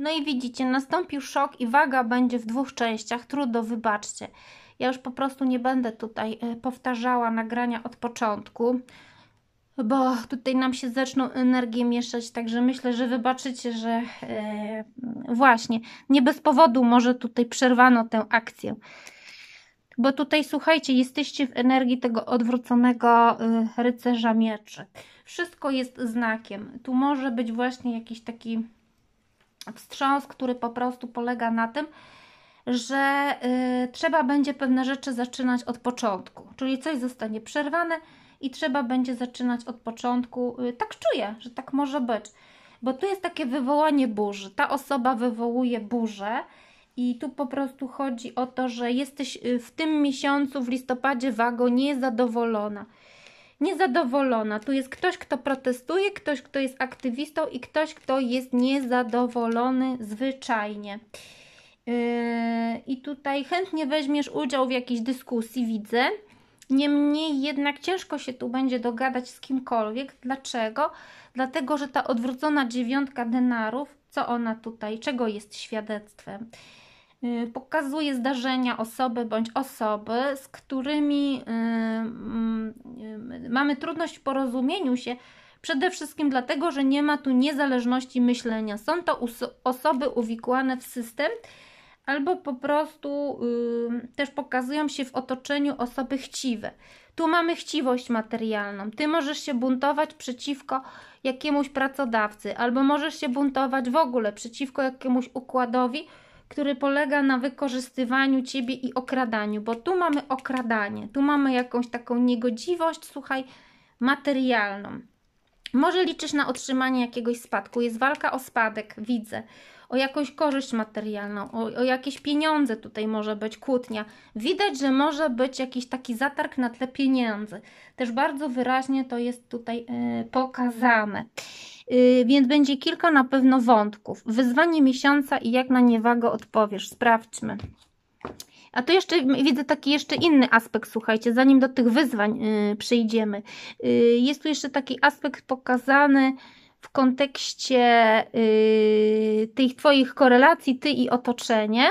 No i widzicie, nastąpił szok i waga będzie w dwóch częściach, trudno, wybaczcie. Ja już po prostu nie będę tutaj e, powtarzała nagrania od początku, bo tutaj nam się zaczną energie mieszać, także myślę, że wybaczycie, że e, właśnie nie bez powodu może tutaj przerwano tę akcję. Bo tutaj, słuchajcie, jesteście w energii tego odwróconego e, rycerza mieczy. Wszystko jest znakiem. Tu może być właśnie jakiś taki wstrząs, który po prostu polega na tym, że y, trzeba będzie pewne rzeczy zaczynać od początku, czyli coś zostanie przerwane i trzeba będzie zaczynać od początku. Y, tak czuję, że tak może być, bo tu jest takie wywołanie burzy. Ta osoba wywołuje burzę. I tu po prostu chodzi o to, że jesteś y, w tym miesiącu, w listopadzie, wago, niezadowolona. zadowolona niezadowolona. Tu jest ktoś, kto protestuje, ktoś, kto jest aktywistą i ktoś, kto jest niezadowolony zwyczajnie. Yy, I tutaj chętnie weźmiesz udział w jakiejś dyskusji, widzę. Niemniej jednak ciężko się tu będzie dogadać z kimkolwiek. Dlaczego? Dlatego, że ta odwrócona dziewiątka denarów, co ona tutaj, czego jest świadectwem? Y, pokazuje zdarzenia, osoby bądź osoby, z którymi y, mm, y, mamy trudność w porozumieniu się, przede wszystkim dlatego, że nie ma tu niezależności myślenia. Są to osoby uwikłane w system, albo po prostu też pokazują się w otoczeniu osoby chciwe. Tu mamy chciwość materialną. Ty możesz się buntować przeciwko jakiemuś pracodawcy, albo możesz się buntować w ogóle przeciwko jakiemuś układowi, który polega na wykorzystywaniu ciebie i okradaniu, bo tu mamy okradanie, tu mamy jakąś taką niegodziwość, słuchaj, materialną. Może liczysz na otrzymanie jakiegoś spadku, jest walka o spadek, widzę, o jakąś korzyść materialną, o, o jakieś pieniądze tutaj może być, kłótnia. Widać, że może być jakiś taki zatarg na tle pieniędzy. Też bardzo wyraźnie to jest tutaj yy, pokazane. Y, więc będzie kilka na pewno wątków. Wyzwanie miesiąca i jak na niewagę odpowiesz. Sprawdźmy. A to jeszcze widzę taki jeszcze inny aspekt, słuchajcie, zanim do tych wyzwań y, przejdziemy, y, jest tu jeszcze taki aspekt pokazany w kontekście tych Twoich korelacji, Ty i otoczenie.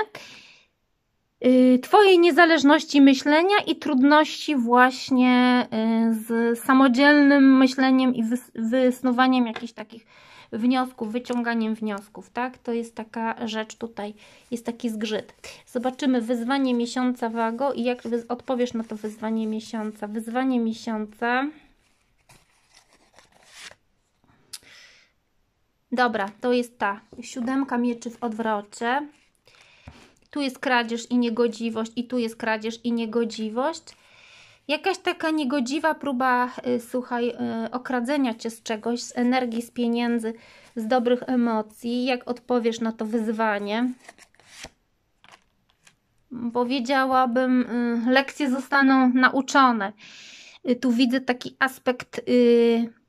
Y, twojej niezależności myślenia i trudności właśnie y, z samodzielnym myśleniem i wysnuwaniem jakichś takich wniosków, wyciąganiem wniosków, tak? To jest taka rzecz tutaj, jest taki zgrzyt. Zobaczymy wyzwanie miesiąca Wago i jak odpowiesz na to wyzwanie miesiąca. Wyzwanie miesiąca... Dobra, to jest ta siódemka mieczy w odwrocie tu jest kradzież i niegodziwość, i tu jest kradzież i niegodziwość. Jakaś taka niegodziwa próba, y, słuchaj, y, okradzenia cię z czegoś, z energii, z pieniędzy, z dobrych emocji. Jak odpowiesz na to wyzwanie? Powiedziałabym, y, lekcje zostaną nauczone. Tu widzę taki aspekt. Yy,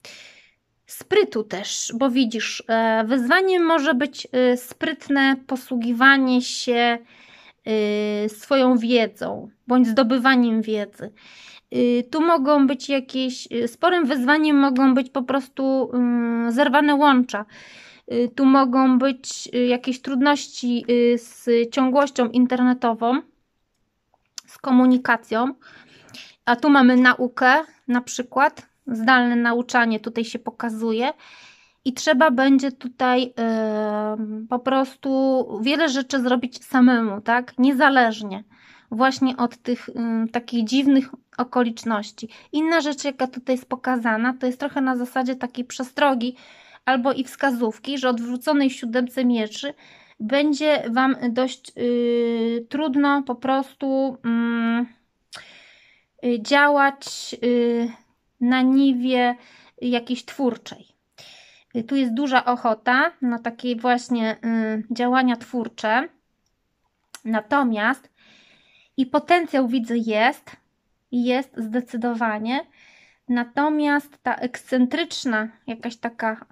sprytu też, bo widzisz, e, wyzwaniem może być e, sprytne posługiwanie się e, swoją wiedzą bądź zdobywaniem wiedzy. Tu mogą być jakieś, sporym wyzwaniem mogą być po prostu mm, zerwane łącza. Tu mogą być jakieś trudności z ciągłością internetową, z komunikacją. A tu mamy naukę na przykład, zdalne nauczanie tutaj się pokazuje. I trzeba będzie tutaj po prostu wiele rzeczy zrobić samemu, tak? Niezależnie właśnie od tych y, takich dziwnych okoliczności. Inna rzecz, jaka tutaj jest pokazana, to jest trochę na zasadzie takiej przestrogi albo i wskazówki, że odwróconej siódemce mieczy będzie Wam dość y, trudno po prostu mm, y, działać y, na niwie jakiejś twórczej. Tu jest duża ochota na takie właśnie y, działania twórcze. Natomiast i potencjał widzę jest, jest zdecydowanie. Natomiast ta ekscentryczna, jakaś taka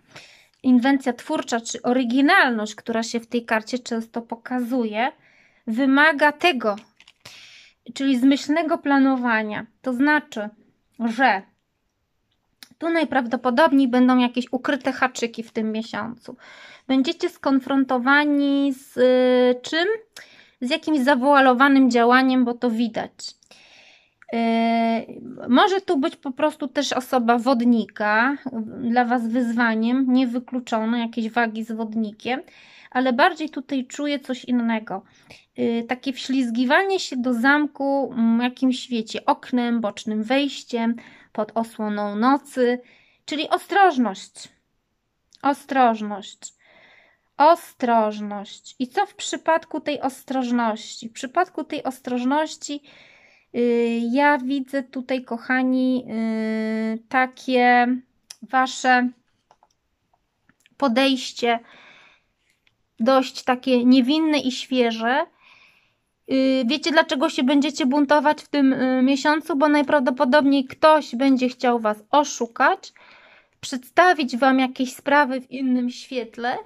inwencja twórcza czy oryginalność, która się w tej karcie często pokazuje, wymaga tego, czyli zmyślnego planowania. To znaczy, że tu najprawdopodobniej będą jakieś ukryte haczyki w tym miesiącu. Będziecie skonfrontowani z y, czym? Z jakimś zawoalowanym działaniem, bo to widać. Y, może tu być po prostu też osoba wodnika, dla Was wyzwaniem, niewykluczone, jakieś wagi z wodnikiem, ale bardziej tutaj czuję coś innego. Y, takie wślizgiwanie się do zamku mm, jakimś, wiecie, oknem, bocznym wejściem, pod osłoną nocy, czyli ostrożność. Ostrożność. Ostrożność. I co w przypadku tej ostrożności? W przypadku tej ostrożności y, ja widzę tutaj, kochani, y, takie wasze podejście dość takie niewinne i świeże, Y, wiecie, dlaczego się będziecie buntować w tym y, miesiącu? Bo najprawdopodobniej ktoś będzie chciał Was oszukać, przedstawić Wam jakieś sprawy w innym świetle,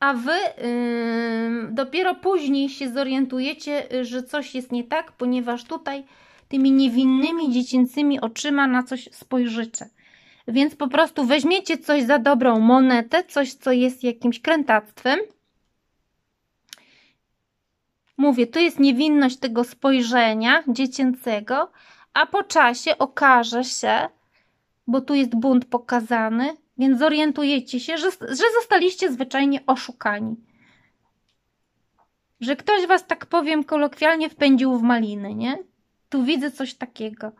a Wy y, dopiero później się zorientujecie, że coś jest nie tak, ponieważ tutaj tymi niewinnymi, dziecięcymi oczyma na coś spojrzycie. Więc po prostu weźmiecie coś za dobrą monetę, coś, co jest jakimś krętactwem Mówię, to jest niewinność tego spojrzenia dziecięcego, a po czasie okaże się, bo tu jest bunt pokazany, więc zorientujecie się, że, że zostaliście zwyczajnie oszukani. Że ktoś was, tak powiem kolokwialnie, wpędził w maliny, nie? Tu widzę coś takiego.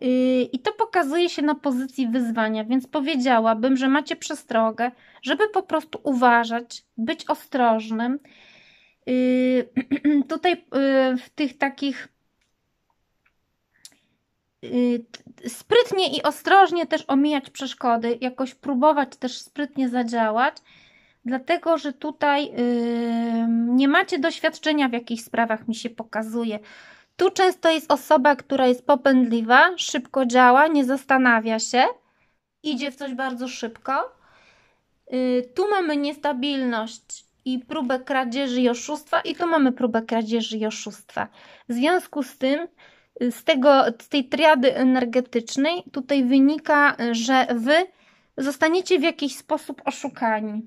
Yy, I to pokazuje się na pozycji wyzwania, więc powiedziałabym, że macie przestrogę, żeby po prostu uważać, być ostrożnym, Yy, tutaj yy, w tych takich yy, sprytnie i ostrożnie też omijać przeszkody, jakoś próbować też sprytnie zadziałać, dlatego że tutaj nie macie doświadczenia w jakich sprawach mi się pokazuje. Tu często jest osoba, która jest popędliwa, szybko działa, nie zastanawia się, idzie w coś bardzo szybko. Tu mamy niestabilność i próbę kradzieży i oszustwa i tu mamy próbę kradzieży i oszustwa. W związku z tym y, z, tego, z tej triady energetycznej tutaj wynika, że wy zostaniecie w jakiś sposób oszukani.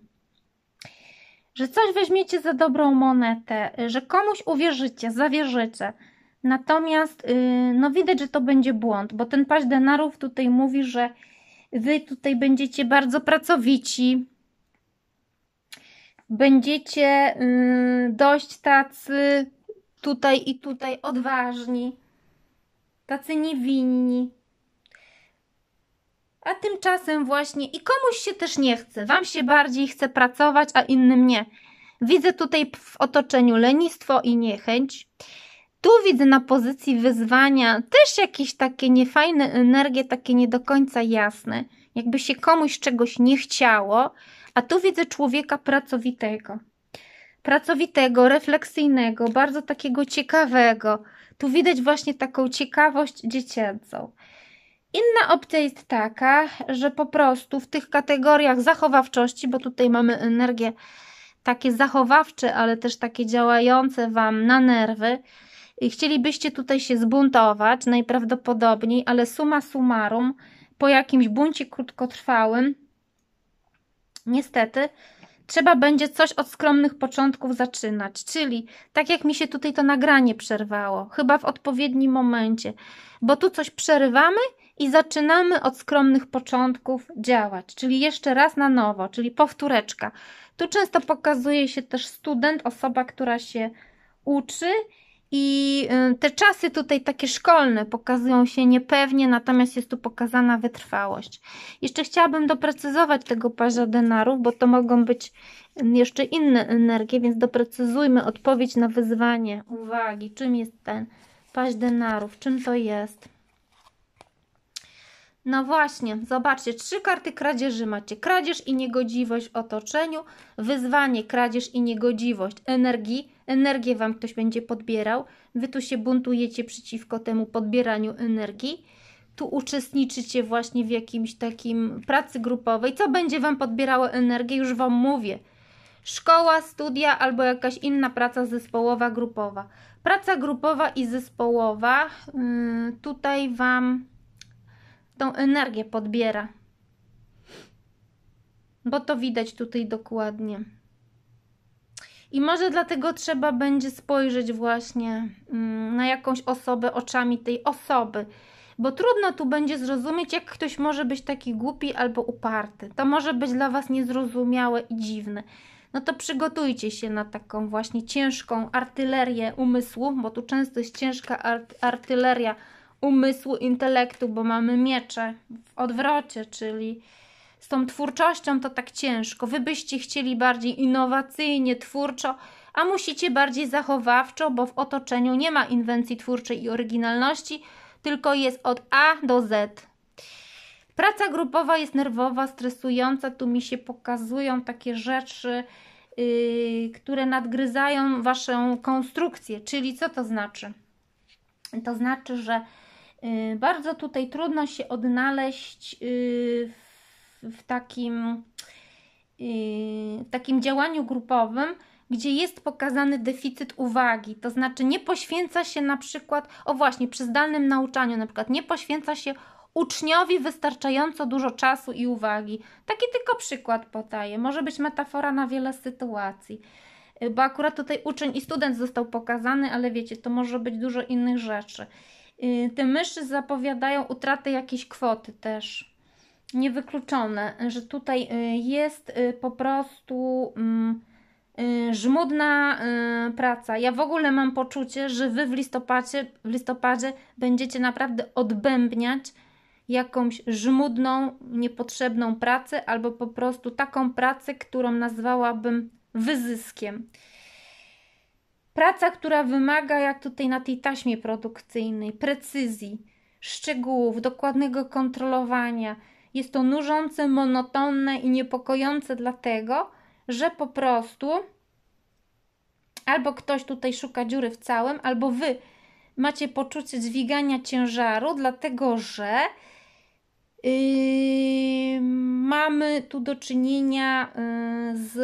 Że coś weźmiecie za dobrą monetę, że komuś uwierzycie, zawierzycie. Natomiast y, no widać, że to będzie błąd, bo ten paść denarów tutaj mówi, że wy tutaj będziecie bardzo pracowici, będziecie mm, dość tacy tutaj i tutaj odważni, tacy niewinni. A tymczasem właśnie i komuś się też nie chce, wam się bardziej chce pracować, a innym nie. Widzę tutaj w otoczeniu lenistwo i niechęć. Tu widzę na pozycji wyzwania też jakieś takie niefajne energie, takie nie do końca jasne. Jakby się komuś czegoś nie chciało, a tu widzę człowieka pracowitego. Pracowitego, refleksyjnego, bardzo takiego ciekawego. Tu widać właśnie taką ciekawość dziecięcą. Inna opcja jest taka, że po prostu w tych kategoriach zachowawczości, bo tutaj mamy energię takie zachowawcze, ale też takie działające wam na nerwy, chcielibyście tutaj się zbuntować najprawdopodobniej, ale suma summarum, po jakimś buncie krótkotrwałym, Niestety, trzeba będzie coś od skromnych początków zaczynać, czyli tak jak mi się tutaj to nagranie przerwało, chyba w odpowiednim momencie, bo tu coś przerywamy i zaczynamy od skromnych początków działać, czyli jeszcze raz na nowo, czyli powtóreczka. Tu często pokazuje się też student, osoba, która się uczy i y, te czasy tutaj takie szkolne pokazują się niepewnie, natomiast jest tu pokazana wytrwałość. Jeszcze chciałabym doprecyzować tego parza denarów, bo to mogą być y, jeszcze inne energie, więc doprecyzujmy odpowiedź na wyzwanie uwagi, czym jest ten paź denarów, czym to jest. No właśnie, zobaczcie, trzy karty kradzieży macie. Kradzież i niegodziwość w otoczeniu, wyzwanie, kradzież i niegodziwość energii. Energię Wam ktoś będzie podbierał. Wy tu się buntujecie przeciwko temu podbieraniu energii. Tu uczestniczycie właśnie w jakimś takim pracy grupowej. Co będzie Wam podbierało energię, już Wam mówię. Szkoła, studia albo jakaś inna praca zespołowa, grupowa. Praca grupowa i zespołowa, yy, tutaj Wam tą energię podbiera. Bo to widać tutaj dokładnie. I może dlatego trzeba będzie spojrzeć właśnie mm, na jakąś osobę oczami tej osoby, bo trudno tu będzie zrozumieć, jak ktoś może być taki głupi albo uparty. To może być dla Was niezrozumiałe i dziwne. No to przygotujcie się na taką właśnie ciężką artylerię umysłu, bo tu często jest ciężka artyleria umysłu, intelektu, bo mamy miecze w odwrocie, czyli z tą twórczością to tak ciężko. Wy byście chcieli bardziej innowacyjnie, twórczo, a musicie bardziej zachowawczo, bo w otoczeniu nie ma inwencji twórczej i oryginalności, tylko jest od A do Z. Praca grupowa jest nerwowa, stresująca. Tu mi się pokazują takie rzeczy, yy, które nadgryzają waszą konstrukcję. Czyli co to znaczy? To znaczy, że Y, bardzo tutaj trudno się odnaleźć y, w takim, y, w takim działaniu grupowym, gdzie jest pokazany deficyt uwagi, to znaczy nie poświęca się na przykład, o właśnie, przy zdalnym nauczaniu na przykład, nie poświęca się uczniowi wystarczająco dużo czasu i uwagi. Taki tylko przykład podaję, może być metafora na wiele sytuacji, bo akurat tutaj uczeń i student został pokazany, ale wiecie, to może być dużo innych rzeczy. Y, te myszy zapowiadają utratę jakiejś kwoty też. Niewykluczone, że tutaj y, jest y, po prostu mm, żmudna praca. Ja w ogóle mam poczucie, że wy w listopadzie, w listopadzie będziecie naprawdę odbębniać jakąś żmudną, niepotrzebną pracę, albo po prostu taką pracę, którą nazwałabym wyzyskiem. Praca, która wymaga, jak tutaj na tej taśmie produkcyjnej, precyzji, szczegółów, dokładnego kontrolowania. Jest to nużące, monotonne i niepokojące, dlatego że po prostu albo ktoś tutaj szuka dziury w całym, albo wy macie poczucie dźwigania ciężaru, dlatego że yy, mamy tu do czynienia yy, z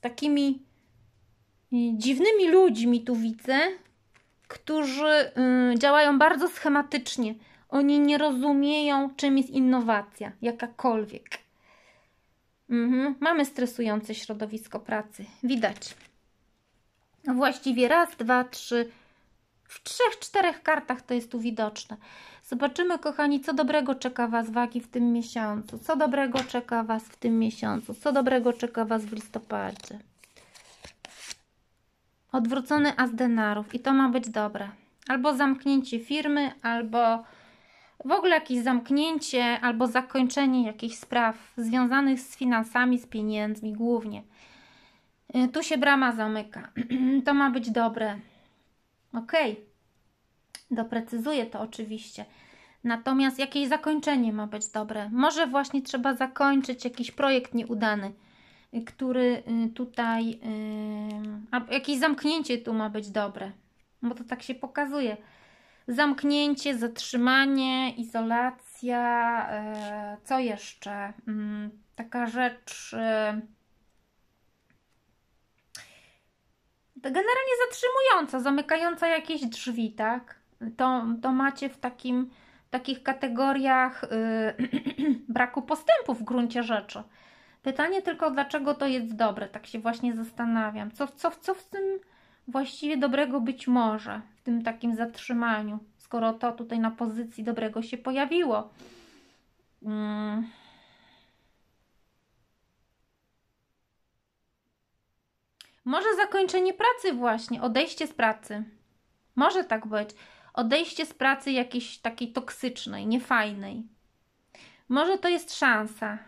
takimi dziwnymi ludźmi tu widzę, którzy y, działają bardzo schematycznie. Oni nie rozumieją, czym jest innowacja, jakakolwiek. Mhm. Mamy stresujące środowisko pracy, widać. No właściwie raz, dwa, trzy, w trzech, czterech kartach to jest tu widoczne. Zobaczymy, kochani, co dobrego czeka Was wagi w tym miesiącu, co dobrego czeka Was w tym miesiącu, co dobrego czeka Was w listopadzie odwrócony as denarów i to ma być dobre. Albo zamknięcie firmy, albo w ogóle jakieś zamknięcie, albo zakończenie jakichś spraw związanych z finansami, z pieniędzmi głównie. Y, tu się brama zamyka. To ma być dobre. Ok. Doprecyzuję to oczywiście. Natomiast jakieś zakończenie ma być dobre. Może właśnie trzeba zakończyć jakiś projekt nieudany który y, tutaj, y, a jakieś zamknięcie tu ma być dobre, bo to tak się pokazuje. Zamknięcie, zatrzymanie, izolacja, y, co jeszcze? Mm, taka rzecz. Generalnie zatrzymująca, zamykająca jakieś drzwi, tak? To, to macie w takim, takich kategoriach braku postępu w gruncie rzeczy. Pytanie tylko, dlaczego to jest dobre, tak się właśnie zastanawiam. Co, co, co w tym właściwie dobrego być może, w tym takim zatrzymaniu, skoro to tutaj na pozycji dobrego się pojawiło. Hmm. Może zakończenie pracy właśnie, odejście z pracy. Może tak być. Odejście z pracy jakiejś takiej toksycznej, niefajnej. Może to jest szansa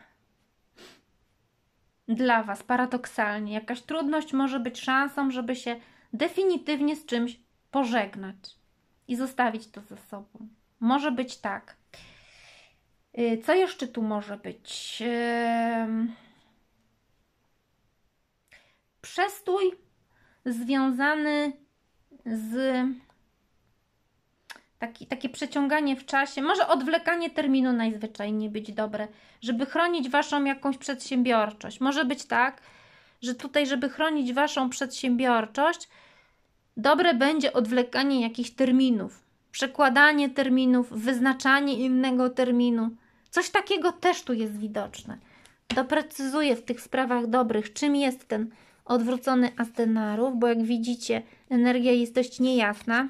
dla Was paradoksalnie. Jakaś trudność może być szansą, żeby się definitywnie z czymś pożegnać i zostawić to za sobą. Może być tak. Y, co jeszcze tu może być? Przestój związany z Taki, takie przeciąganie w czasie, może odwlekanie terminu najzwyczajniej być dobre, żeby chronić Waszą jakąś przedsiębiorczość. Może być tak, że tutaj, żeby chronić Waszą przedsiębiorczość, dobre będzie odwlekanie jakichś terminów, przekładanie terminów, wyznaczanie innego terminu. Coś takiego też tu jest widoczne. Doprecyzuję w tych sprawach dobrych, czym jest ten odwrócony astenarów, bo jak widzicie, energia jest dość niejasna.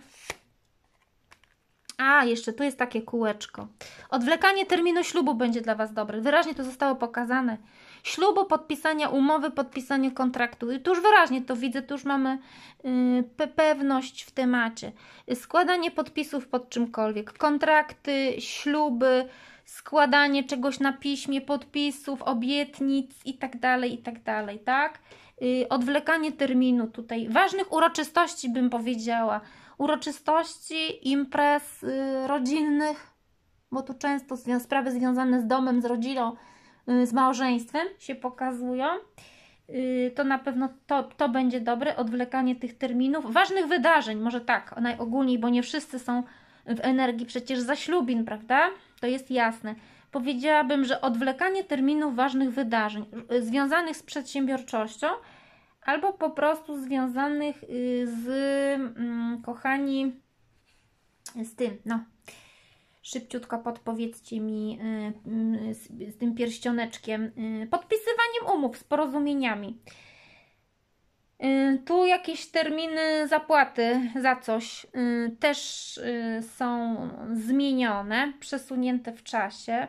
A, jeszcze tu jest takie kółeczko. Odwlekanie terminu ślubu będzie dla Was dobre. Wyraźnie to zostało pokazane. Ślubu, podpisania umowy, podpisanie kontraktu. I tu już wyraźnie to widzę, tu już mamy yy, pewność w temacie. Składanie podpisów pod czymkolwiek. Kontrakty, śluby, składanie czegoś na piśmie, podpisów, obietnic i tak dalej, i tak dalej, tak? Yy, odwlekanie terminu tutaj. Ważnych uroczystości bym powiedziała uroczystości, imprez y, rodzinnych, bo tu często sprawy związane z domem, z rodziną, y, z małżeństwem się pokazują. Y, to na pewno to, to będzie dobre, odwlekanie tych terminów, ważnych wydarzeń, może tak, najogólniej, bo nie wszyscy są w energii przecież zaślubin, prawda? To jest jasne. Powiedziałabym, że odwlekanie terminów ważnych wydarzeń związanych z przedsiębiorczością albo po prostu związanych y, z, mm, kochani, z tym, no, szybciutko podpowiedzcie mi y, mm, z, z tym pierścioneczkiem, y, podpisywaniem umów z porozumieniami. Tu jakieś terminy zapłaty za coś też są zmienione, przesunięte w czasie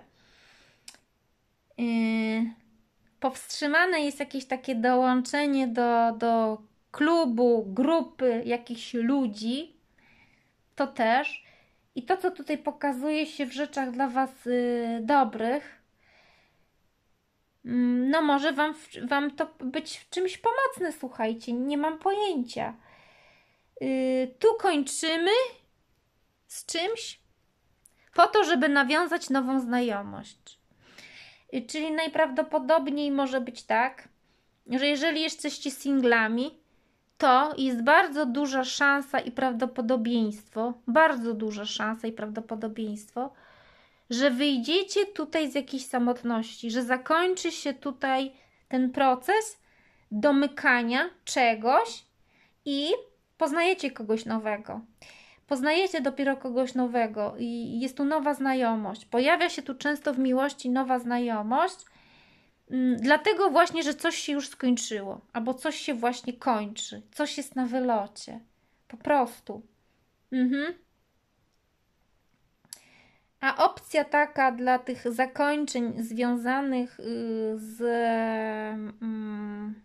powstrzymane jest jakieś takie dołączenie do, do klubu, grupy jakichś ludzi, to też. I to, co tutaj pokazuje się w rzeczach dla Was y, dobrych, mm, no może wam, wam to być w czymś pomocne, słuchajcie, nie mam pojęcia. Y, tu kończymy z czymś po to, żeby nawiązać nową znajomość. Czyli najprawdopodobniej może być tak, że jeżeli jesteście singlami, to jest bardzo duża szansa i prawdopodobieństwo, bardzo duża szansa i prawdopodobieństwo, że wyjdziecie tutaj z jakiejś samotności, że zakończy się tutaj ten proces domykania czegoś i poznajecie kogoś nowego. Poznajecie dopiero kogoś nowego i jest tu nowa znajomość. Pojawia się tu często w miłości nowa znajomość, mm, dlatego właśnie, że coś się już skończyło, albo coś się właśnie kończy, coś jest na wylocie. Po prostu. Mhm. A opcja taka dla tych zakończeń związanych y, z. Mm,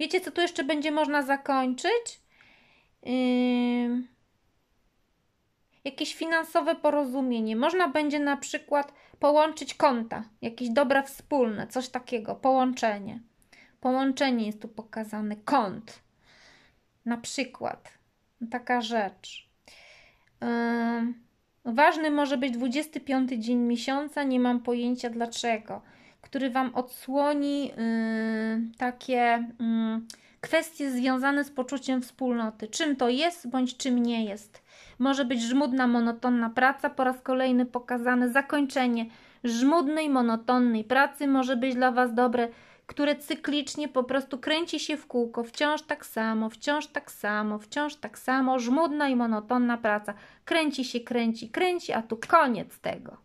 wiecie, co tu jeszcze będzie można zakończyć? jakieś finansowe porozumienie. Można będzie na przykład połączyć konta, jakieś dobra wspólne, coś takiego, połączenie. Połączenie jest tu pokazane, kont. Na przykład taka rzecz. ważny może być 25 dzień miesiąca, nie mam pojęcia dlaczego, który Wam odsłoni yy, takie. Yy, kwestie związane z poczuciem wspólnoty. Czym to jest, bądź czym nie jest. Może być żmudna, monotonna praca, po raz kolejny pokazane zakończenie żmudnej, monotonnej pracy może być dla Was dobre, które cyklicznie po prostu kręci się w kółko, wciąż tak samo, wciąż tak samo, wciąż tak samo, żmudna i monotonna praca. Kręci się, kręci, kręci, a tu koniec tego.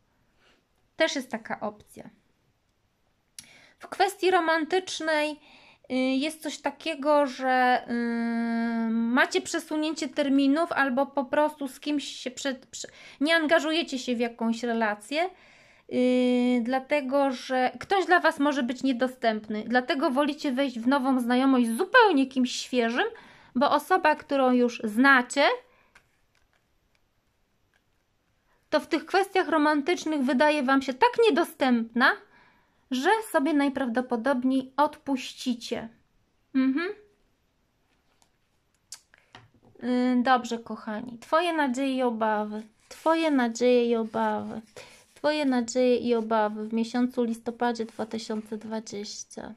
Też jest taka opcja. W kwestii romantycznej, Y, jest coś takiego, że y, macie przesunięcie terminów albo po prostu z kimś się przed, nie angażujecie się w jakąś relację. Yy, dlatego że ktoś dla Was może być niedostępny, dlatego wolicie wejść w nową znajomość zupełnie kimś świeżym, bo osoba, którą już znacie, to w tych kwestiach romantycznych wydaje Wam się tak niedostępna, że sobie najprawdopodobniej odpuścicie. Mhm. Y, dobrze, kochani. Twoje nadzieje i obawy. Twoje nadzieje i obawy. Twoje nadzieje i obawy w miesiącu listopadzie 2020.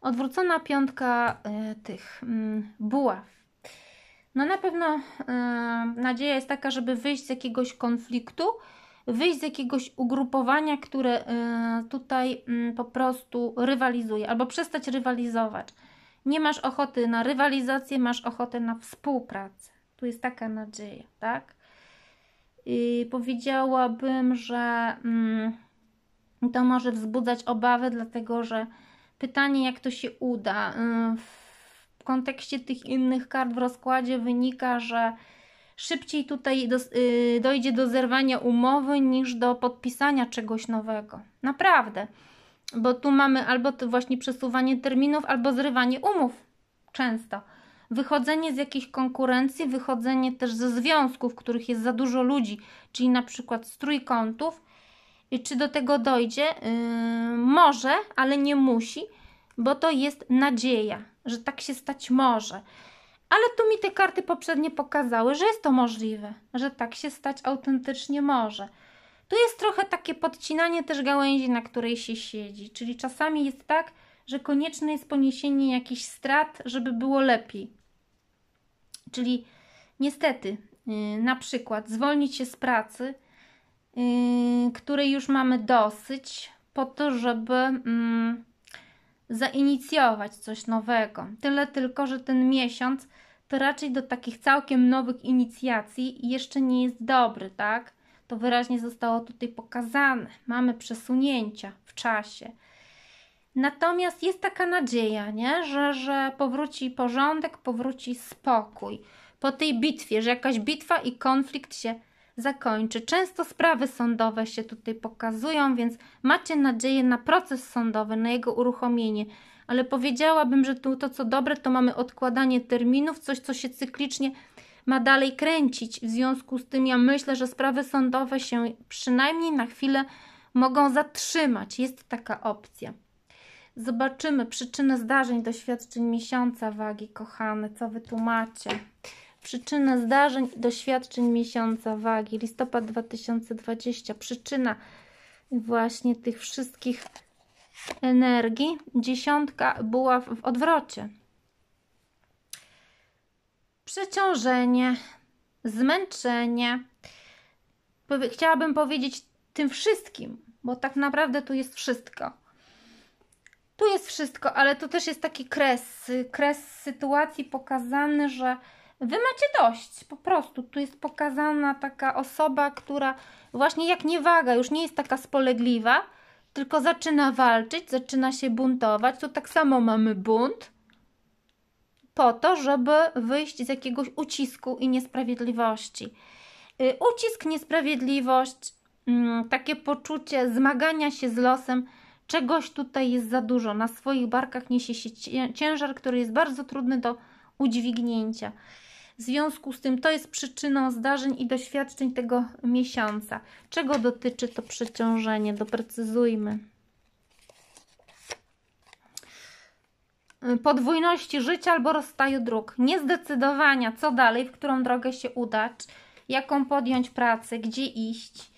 Odwrócona piątka y, tych y, buław. No na pewno y, nadzieja jest taka, żeby wyjść z jakiegoś konfliktu, wyjść z jakiegoś ugrupowania, które e, tutaj mm, po prostu rywalizuje, albo przestać rywalizować. Nie masz ochoty na rywalizację, masz ochotę na współpracę. Tu jest taka nadzieja, tak? I powiedziałabym, że mm, to może wzbudzać obawy, dlatego że pytanie, jak to się uda. Y, w kontekście tych innych kart w rozkładzie wynika, że szybciej tutaj do, y, dojdzie do zerwania umowy niż do podpisania czegoś nowego. Naprawdę. Bo tu mamy albo właśnie przesuwanie terminów, albo zrywanie umów. Często. Wychodzenie z jakiejś konkurencji, wychodzenie też ze związków, w których jest za dużo ludzi, czyli na przykład z trójkątów. I czy do tego dojdzie? Yy, może, ale nie musi, bo to jest nadzieja, że tak się stać może ale tu mi te karty poprzednie pokazały, że jest to możliwe, że tak się stać autentycznie może. Tu jest trochę takie podcinanie też gałęzi, na której się siedzi, czyli czasami jest tak, że konieczne jest poniesienie jakichś strat, żeby było lepiej. Czyli niestety, y, na przykład zwolnić się z pracy, y, której już mamy dosyć, po to, żeby mm, zainicjować coś nowego. Tyle tylko, że ten miesiąc to raczej do takich całkiem nowych inicjacji jeszcze nie jest dobry, tak? To wyraźnie zostało tutaj pokazane. Mamy przesunięcia w czasie. Natomiast jest taka nadzieja, nie? Że, że powróci porządek, powróci spokój po tej bitwie, że jakaś bitwa i konflikt się zakończy. Często sprawy sądowe się tutaj pokazują, więc macie nadzieję na proces sądowy, na jego uruchomienie ale powiedziałabym, że tu to, co dobre, to mamy odkładanie terminów, coś, co się cyklicznie ma dalej kręcić. W związku z tym ja myślę, że sprawy sądowe się przynajmniej na chwilę mogą zatrzymać. Jest taka opcja. Zobaczymy przyczynę zdarzeń, doświadczeń miesiąca wagi, kochane, co wy macie? Przyczyna zdarzeń, doświadczeń miesiąca wagi, listopad 2020. Przyczyna właśnie tych wszystkich energii, dziesiątka była w odwrocie. Przeciążenie, zmęczenie. Chciałabym powiedzieć tym wszystkim, bo tak naprawdę tu jest wszystko. Tu jest wszystko, ale to też jest taki kres, kres sytuacji pokazany, że wy macie dość, po prostu. Tu jest pokazana taka osoba, która właśnie jak niewaga, już nie jest taka spolegliwa, tylko zaczyna walczyć, zaczyna się buntować. Tu tak samo mamy bunt, po to, żeby wyjść z jakiegoś ucisku i niesprawiedliwości. Y, ucisk, niesprawiedliwość, mm, takie poczucie zmagania się z losem, czegoś tutaj jest za dużo. Na swoich barkach niesie się ciężar, który jest bardzo trudny do udźwignięcia. W związku z tym to jest przyczyną zdarzeń i doświadczeń tego miesiąca. Czego dotyczy to przeciążenie? Doprecyzujmy. Y, podwójności życia albo rozstaju dróg. Niezdecydowania, co dalej, w którą drogę się udać, jaką podjąć pracę, gdzie iść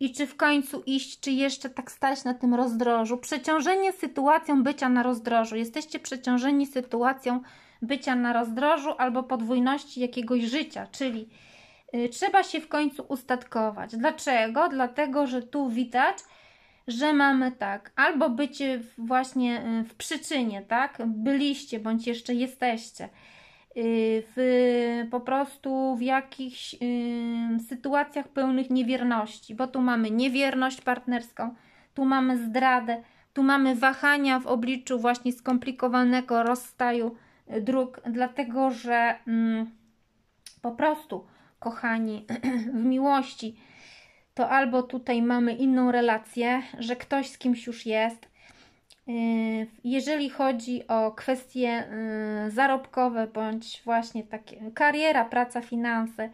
i czy w końcu iść, czy jeszcze tak stać na tym rozdrożu. Przeciążenie sytuacją bycia na rozdrożu. Jesteście przeciążeni sytuacją bycia na rozdrożu albo podwójności jakiegoś życia, czyli y, trzeba się w końcu ustatkować. Dlaczego? Dlatego, że tu widać, że mamy tak, albo bycie właśnie y, w przyczynie, tak? Byliście bądź jeszcze jesteście. Y, w, po prostu w jakichś sytuacjach pełnych niewierności, bo tu mamy niewierność partnerską, tu mamy zdradę, tu mamy wahania w obliczu właśnie skomplikowanego rozstaju dróg, dlatego że mm, po prostu, kochani, w miłości to albo tutaj mamy inną relację, że ktoś z kimś już jest. Y, jeżeli chodzi o kwestie y, zarobkowe, bądź właśnie takie kariera, praca, finanse,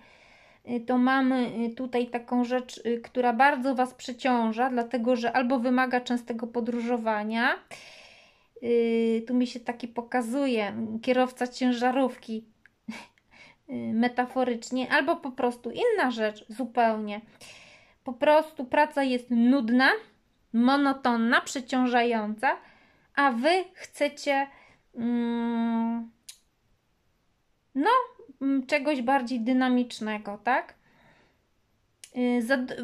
y, to mamy tutaj taką rzecz, która bardzo Was przeciąża, dlatego że albo wymaga częstego podróżowania, Yy, tu mi się taki pokazuje kierowca ciężarówki y, metaforycznie, albo po prostu inna rzecz zupełnie. Po prostu praca jest nudna, monotonna, przeciążająca, a wy chcecie yy, no mm, czegoś bardziej dynamicznego, tak? Y,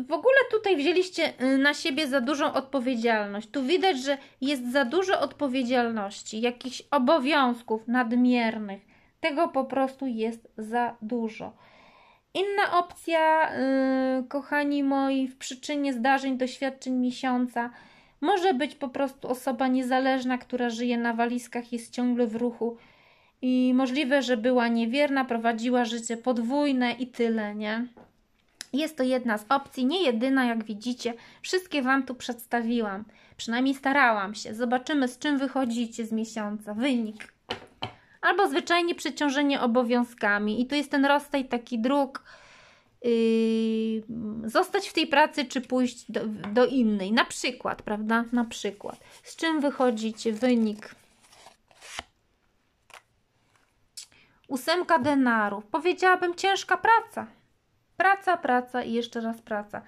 w ogóle tutaj wzięliście y, na siebie za dużą odpowiedzialność. Tu widać, że jest za dużo odpowiedzialności, jakichś obowiązków nadmiernych. Tego po prostu jest za dużo. Inna opcja, y, kochani moi, w przyczynie zdarzeń, doświadczeń miesiąca może być po prostu osoba niezależna, która żyje na walizkach, jest ciągle w ruchu i możliwe, że była niewierna, prowadziła życie podwójne i tyle, nie? Jest to jedna z opcji, nie jedyna, jak widzicie. Wszystkie Wam tu przedstawiłam. Przynajmniej starałam się. Zobaczymy, z czym wychodzicie z miesiąca. Wynik. Albo zwyczajnie przeciążenie obowiązkami. I tu jest ten rozstaj, taki dróg. Yy, zostać w tej pracy, czy pójść do, do innej. Na przykład, prawda? Na przykład. Z czym wychodzicie? Wynik. Ósemka denarów. Powiedziałabym ciężka praca. Praca, praca i jeszcze raz praca.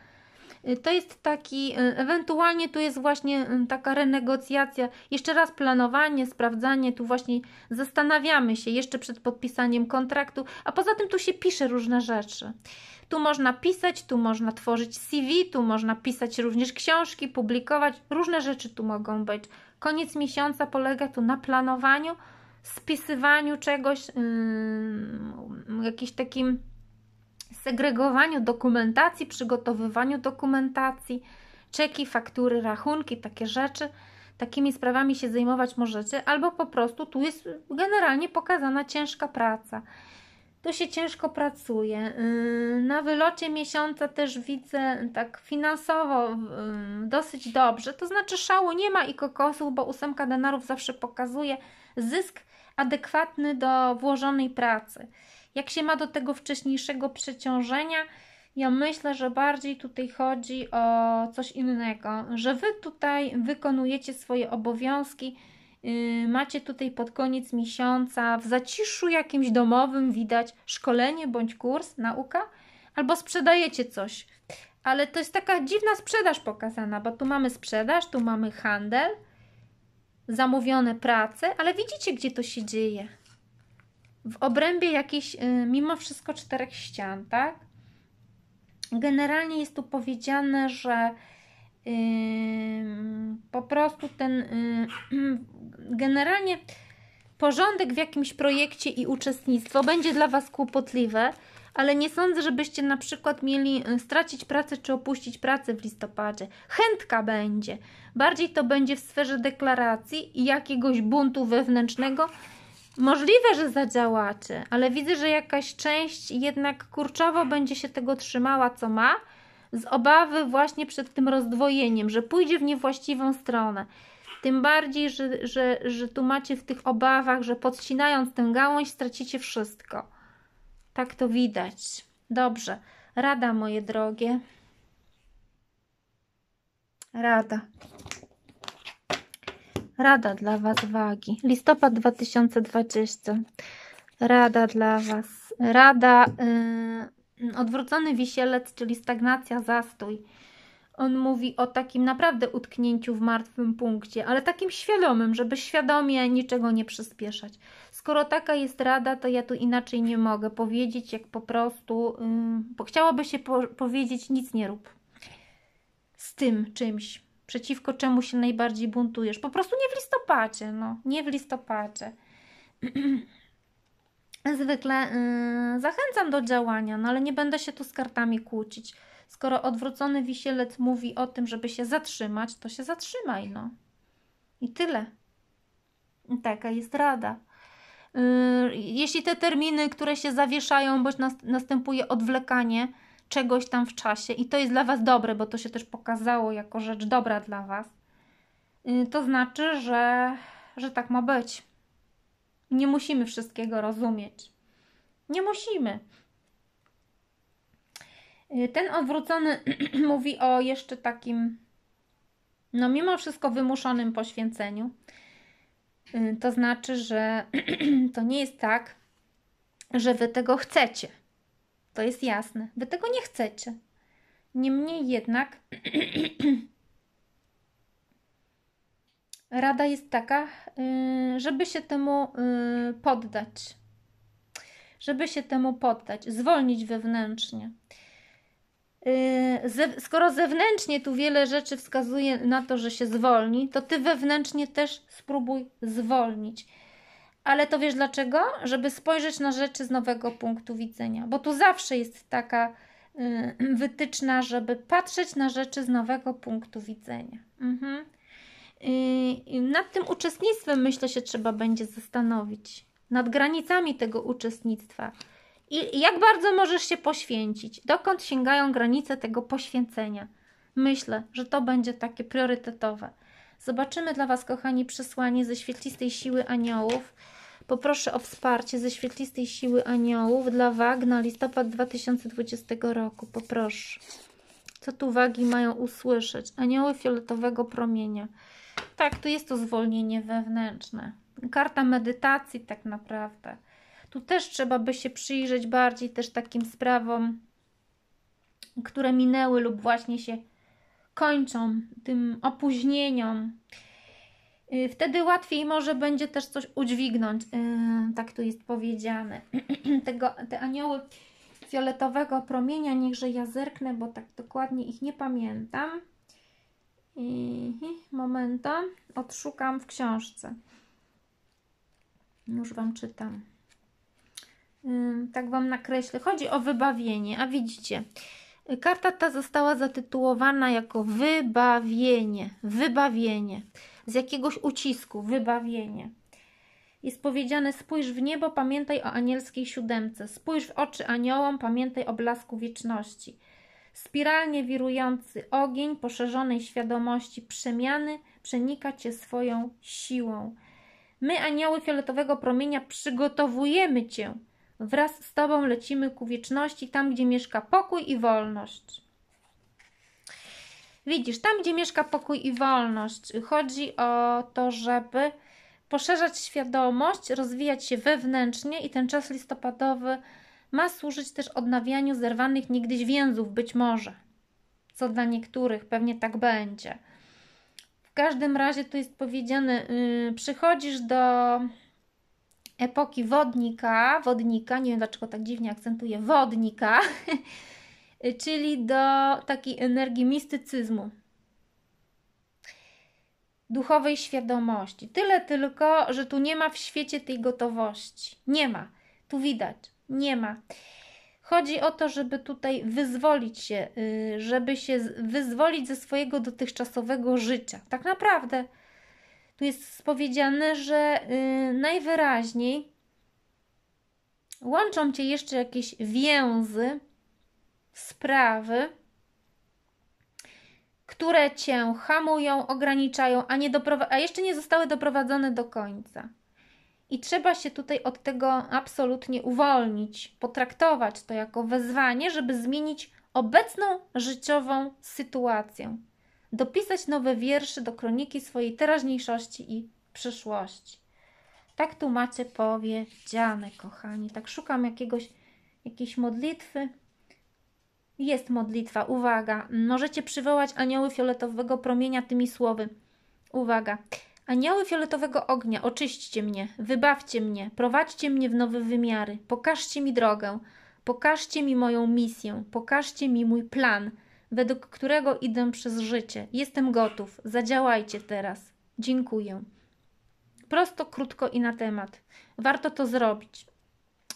Y, to jest taki, y, ewentualnie tu jest właśnie y, taka renegocjacja, jeszcze raz planowanie, sprawdzanie, tu właśnie zastanawiamy się jeszcze przed podpisaniem kontraktu, a poza tym tu się pisze różne rzeczy. Tu można pisać, tu można tworzyć CV, tu można pisać również książki, publikować, różne rzeczy tu mogą być. Koniec miesiąca polega tu na planowaniu, spisywaniu czegoś, yy, jakimś takim segregowaniu dokumentacji, przygotowywaniu dokumentacji, czeki, faktury, rachunki, takie rzeczy. Takimi sprawami się zajmować możecie, albo po prostu tu jest generalnie pokazana ciężka praca. Tu się ciężko pracuje. Yy, na wylocie miesiąca też widzę yy, tak finansowo yy, dosyć dobrze. To znaczy szału nie ma i kokosów, bo ósemka denarów zawsze pokazuje zysk adekwatny do włożonej pracy. Jak się ma do tego wcześniejszego przeciążenia, ja myślę, że bardziej tutaj chodzi o coś innego, że wy tutaj wykonujecie swoje obowiązki, yy, macie tutaj pod koniec miesiąca w zaciszu jakimś domowym widać szkolenie bądź kurs, nauka, albo sprzedajecie coś. Ale to jest taka dziwna sprzedaż pokazana, bo tu mamy sprzedaż, tu mamy handel, zamówione prace, ale widzicie, gdzie to się dzieje w obrębie jakichś y, mimo wszystko czterech ścian, tak? Generalnie jest tu powiedziane, że po prostu ten y, generalnie porządek w jakimś projekcie i uczestnictwo będzie dla Was kłopotliwe, ale nie sądzę, żebyście na przykład mieli y, stracić pracę czy opuścić pracę w listopadzie. Chętka będzie. Bardziej to będzie w sferze deklaracji i jakiegoś buntu wewnętrznego Możliwe, że zadziałacie, ale widzę, że jakaś część jednak kurczowo będzie się tego trzymała, co ma, z obawy właśnie przed tym rozdwojeniem, że pójdzie w niewłaściwą stronę. Tym bardziej, że, że, że tu macie w tych obawach, że podcinając tę gałąź stracicie wszystko. Tak to widać. Dobrze. Rada, moje drogie. Rada. Rada dla Was wagi. Listopad 2020. Rada dla Was. Rada yy, odwrócony wisielec, czyli stagnacja, zastój. On mówi o takim naprawdę utknięciu w martwym punkcie, ale takim świadomym, żeby świadomie niczego nie przyspieszać. Skoro taka jest rada, to ja tu inaczej nie mogę powiedzieć, jak po prostu yy, bo chciałoby się po powiedzieć nic nie rób z tym czymś przeciwko czemu się najbardziej buntujesz. Po prostu nie w listopadzie, no, nie w listopadzie. Zwykle yy, zachęcam do działania, no ale nie będę się tu z kartami kłócić. Skoro odwrócony wisielec mówi o tym, żeby się zatrzymać, to się zatrzymaj, no. I tyle. Taka jest rada. Yy, jeśli te terminy, które się zawieszają, bądź nas, następuje odwlekanie, czegoś tam w czasie i to jest dla Was dobre, bo to się też pokazało jako rzecz dobra dla Was, y, to znaczy, że, że tak ma być. Nie musimy wszystkiego rozumieć. Nie musimy. Y, ten odwrócony mówi o jeszcze takim, no mimo wszystko wymuszonym poświęceniu. Y, to znaczy, że to nie jest tak, że wy tego chcecie to jest jasne. Wy tego nie chcecie. Niemniej jednak rada jest taka, y, żeby się temu y, poddać. Żeby się temu poddać, zwolnić wewnętrznie. Y, skoro zewnętrznie tu wiele rzeczy wskazuje na to, że się zwolni, to ty wewnętrznie też spróbuj zwolnić ale to wiesz dlaczego? Żeby spojrzeć na rzeczy z nowego punktu widzenia, bo tu zawsze jest taka y, wytyczna, żeby patrzeć na rzeczy z nowego punktu widzenia. Mhm. Y, nad tym uczestnictwem myślę się trzeba będzie zastanowić, nad granicami tego uczestnictwa. I jak bardzo możesz się poświęcić? Dokąd sięgają granice tego poświęcenia? Myślę, że to będzie takie priorytetowe. Zobaczymy dla Was, kochani, przesłanie ze świetlistej siły aniołów. Poproszę o wsparcie ze świetlistej siły aniołów dla wag na listopad 2020 roku. Poproszę. Co tu wagi mają usłyszeć? Anioły fioletowego promienia. Tak, tu jest to zwolnienie wewnętrzne. Karta medytacji tak naprawdę. Tu też trzeba by się przyjrzeć bardziej też takim sprawom, które minęły lub właśnie się kończą, tym opóźnieniom. Y, wtedy łatwiej może będzie też coś udźwignąć, y, tak tu jest powiedziane. Tego, te anioły fioletowego promienia, niechże ja zerknę, bo tak dokładnie ich nie pamiętam. Momento, odszukam w książce. Już Wam czytam. Y, tak Wam nakreślę. Chodzi o wybawienie, a widzicie, karta ta została zatytułowana jako wybawienie. Wybawienie z jakiegoś ucisku, wybawienie. Jest powiedziane: spójrz w niebo, pamiętaj o anielskiej siódemce, spójrz w oczy aniołom, pamiętaj o blasku wieczności. Spiralnie wirujący ogień poszerzonej świadomości przemiany przenika cię swoją siłą. My, anioły fioletowego promienia, przygotowujemy cię. Wraz z tobą lecimy ku wieczności, tam gdzie mieszka pokój i wolność. Widzisz, tam gdzie mieszka pokój i wolność, chodzi o to, żeby poszerzać świadomość, rozwijać się wewnętrznie i ten czas listopadowy ma służyć też odnawianiu zerwanych niegdyś więzów, być może. Co dla niektórych pewnie tak będzie. W każdym razie tu jest powiedziane, yy, przychodzisz do epoki wodnika, wodnika, nie wiem dlaczego tak dziwnie akcentuję, wodnika, czyli do takiej energii mistycyzmu, duchowej świadomości. Tyle tylko, że tu nie ma w świecie tej gotowości. Nie ma. Tu widać, nie ma. Chodzi o to, żeby tutaj wyzwolić się, y, żeby się wyzwolić ze swojego dotychczasowego życia. Tak naprawdę tu jest powiedziane, że y, najwyraźniej łączą cię jeszcze jakieś więzy, sprawy, które cię hamują, ograniczają, a, nie a jeszcze nie zostały doprowadzone do końca. I trzeba się tutaj od tego absolutnie uwolnić, potraktować to jako wezwanie, żeby zmienić obecną życiową sytuację, dopisać nowe wiersze do kroniki swojej teraźniejszości i przyszłości. Tak tu macie powiedziane, kochani. Tak szukam jakiegoś, jakiejś modlitwy, jest modlitwa. Uwaga, możecie przywołać anioły fioletowego promienia tymi słowy. Uwaga. Anioły fioletowego ognia, oczyśćcie mnie, wybawcie mnie, prowadźcie mnie w nowe wymiary, pokażcie mi drogę, pokażcie mi moją misję, pokażcie mi mój plan, według którego idę przez życie. Jestem gotów, zadziałajcie teraz. Dziękuję. Prosto, krótko i na temat. Warto to zrobić.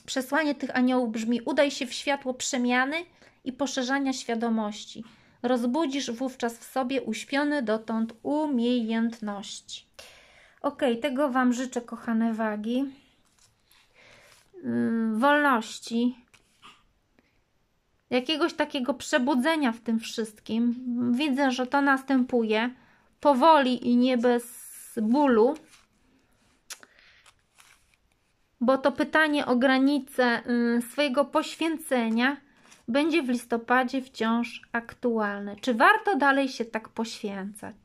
Przesłanie tych aniołów brzmi: udaj się w światło przemiany i poszerzania świadomości. Rozbudzisz wówczas w sobie uśpiony dotąd umiejętności. Ok, tego Wam życzę, kochane wagi. Mm, wolności, jakiegoś takiego przebudzenia w tym wszystkim. Widzę, że to następuje powoli i nie bez bólu, bo to pytanie o granice mm, swojego poświęcenia będzie w listopadzie wciąż aktualny. Czy warto dalej się tak poświęcać?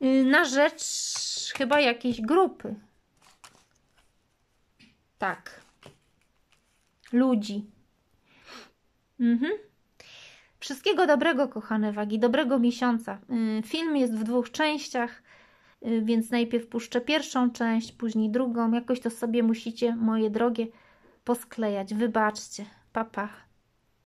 Yy, na rzecz chyba jakiejś grupy. Tak. Ludzi. Mhm. Wszystkiego dobrego, kochane wagi, dobrego miesiąca. Yy, film jest w dwóch częściach, yy, więc najpierw puszczę pierwszą część, później drugą. Jakoś to sobie musicie, moje drogie, posklejać. Wybaczcie. Papa. Pa.